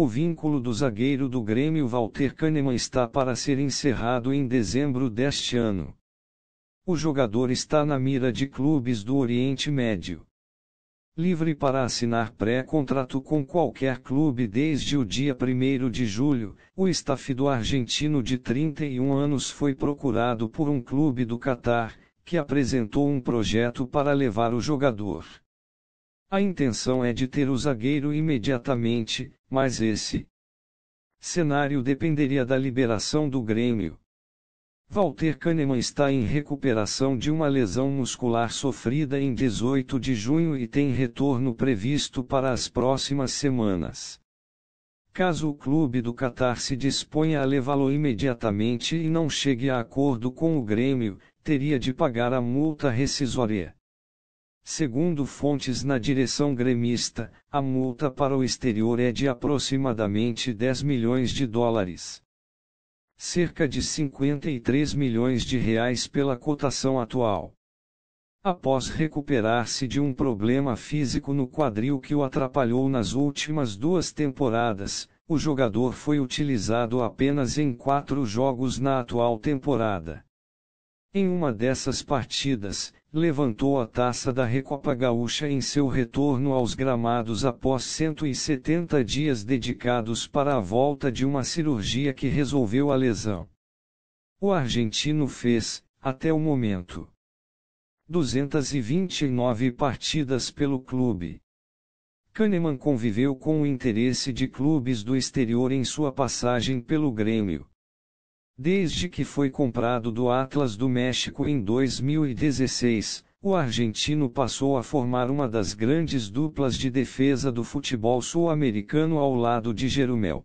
O vínculo do zagueiro do Grêmio Walter Kahneman está para ser encerrado em dezembro deste ano. O jogador está na mira de clubes do Oriente Médio. Livre para assinar pré-contrato com qualquer clube desde o dia 1 de julho, o do argentino de 31 anos foi procurado por um clube do Catar, que apresentou um projeto para levar o jogador. A intenção é de ter o zagueiro imediatamente, mas esse cenário dependeria da liberação do Grêmio. Walter Kahneman está em recuperação de uma lesão muscular sofrida em 18 de junho e tem retorno previsto para as próximas semanas. Caso o clube do Catar se disponha a levá-lo imediatamente e não chegue a acordo com o Grêmio, teria de pagar a multa rescisória. Segundo fontes na direção gremista, a multa para o exterior é de aproximadamente 10 milhões de dólares. Cerca de 53 milhões de reais pela cotação atual. Após recuperar-se de um problema físico no quadril que o atrapalhou nas últimas duas temporadas, o jogador foi utilizado apenas em quatro jogos na atual temporada. Em uma dessas partidas, levantou a taça da Recopa Gaúcha em seu retorno aos gramados após 170 dias dedicados para a volta de uma cirurgia que resolveu a lesão. O argentino fez, até o momento, 229 partidas pelo clube. Kahneman conviveu com o interesse de clubes do exterior em sua passagem pelo Grêmio. Desde que foi comprado do Atlas do México em 2016, o argentino passou a formar uma das grandes duplas de defesa do futebol sul-americano ao lado de Jeromel,